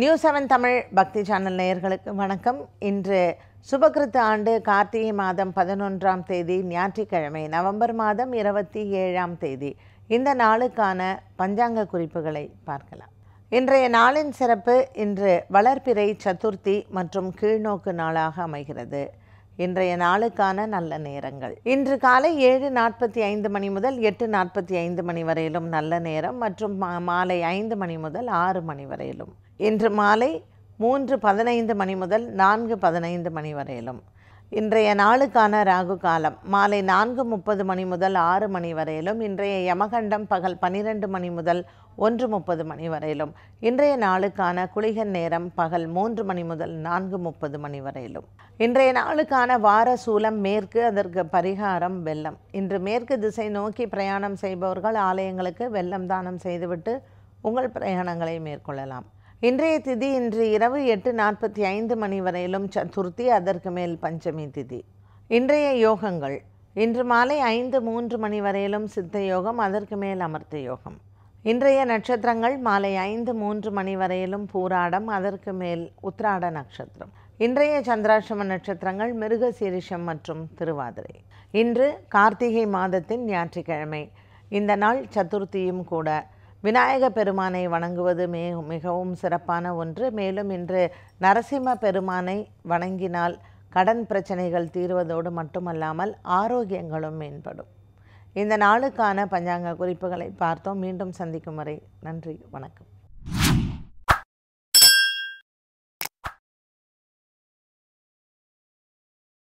news seven Tamil பக்தி channel நேயர்களுக்கு வணக்கம் இன்று சுபகிருத்த ஆண்டு கார்த்திகை மாதம் பதினொன்றாம் தேதி ஞாயிற்றுக்கிழமை நவம்பர் மாதம் இருபத்தி ஏழாம் தேதி இந்த நாளுக்கான பஞ்சாங்க குறிப்புகளை பார்க்கலாம் இன்றைய நாளின் சிறப்பு இன்று வளர்ப்பிறை சதுர்த்தி மற்றும் கீழ்நோக்கு நாளாக அமைகிறது இன்றைய நாளுக்கான நல்ல நேரங்கள் இன்று காலை ஏழு நாற்பத்தி ஐந்து மணி முதல் எட்டு நாற்பத்தி ஐந்து மணி வரையிலும் நல்ல நேரம் மற்றும் மாலை ஐந்து மணி முதல் ஆறு மணி வரையிலும் இன்று மாலை மூன்று பதினைந்து மணி முதல் நான்கு பதினைந்து மணி வரையிலும் இன்றைய நாளுக்கான ராகு காலம் மாலை நான்கு முப்பது மணி முதல் ஆறு மணி வரையிலும் இன்றைய யமகண்டம் பகல் பனிரெண்டு மணி முதல் ஒன்று முப்பது மணி வரையிலும் இன்றைய நாளுக்கான குளிகன் நேரம் பகல் மூன்று மணி முதல் நான்கு முப்பது மணி வரையிலும் இன்றைய நாளுக்கான வார சூலம் மேற்கு அதற்கு பரிகாரம் வெள்ளம் இன்று மேற்கு திசை நோக்கி பிரயாணம் செய்பவர்கள் ஆலயங்களுக்கு வெள்ளம் தானம் செய்துவிட்டு உங்கள் பிரயாணங்களை மேற்கொள்ளலாம் இன்றைய திதி இன்று இரவு எட்டு நாற்பத்தி ஐந்து மணி வரையிலும் சதுர்த்தி அதற்கு மேல் பஞ்சமி திதி இன்றைய யோகங்கள் இன்று மாலை ஐந்து மூன்று மணி வரையிலும் சித்த யோகம் அதற்கு மேல் அமர்த்த யோகம் இன்றைய நட்சத்திரங்கள் மாலை ஐந்து மூன்று மணி வரையிலும் பூராடம் அதற்கு மேல் உத்ராட நட்சத்திரம் இன்றைய சந்திராசிரம நட்சத்திரங்கள் மிருக சீரிஷம் மற்றும் திருவாதிரை இன்று கார்த்திகை மாதத்தின் ஞாயிற்றுக்கிழமை இந்த நாள் சதுர்த்தியும் கூட விநாயக பெருமானை வணங்குவது மே மிகவும் சிறப்பான ஒன்று மேலும் இன்று நரசிம்ம பெருமானை வணங்கினால் கடன் பிரச்சனைகள் தீர்வதோடு மட்டுமல்லாமல் ஆரோக்கியங்களும் மேம்படும் இந்த நாளுக்கான பஞ்சாங்க குறிப்புகளை பார்த்தோம் மீண்டும் சந்திக்கும் வரை நன்றி வணக்கம்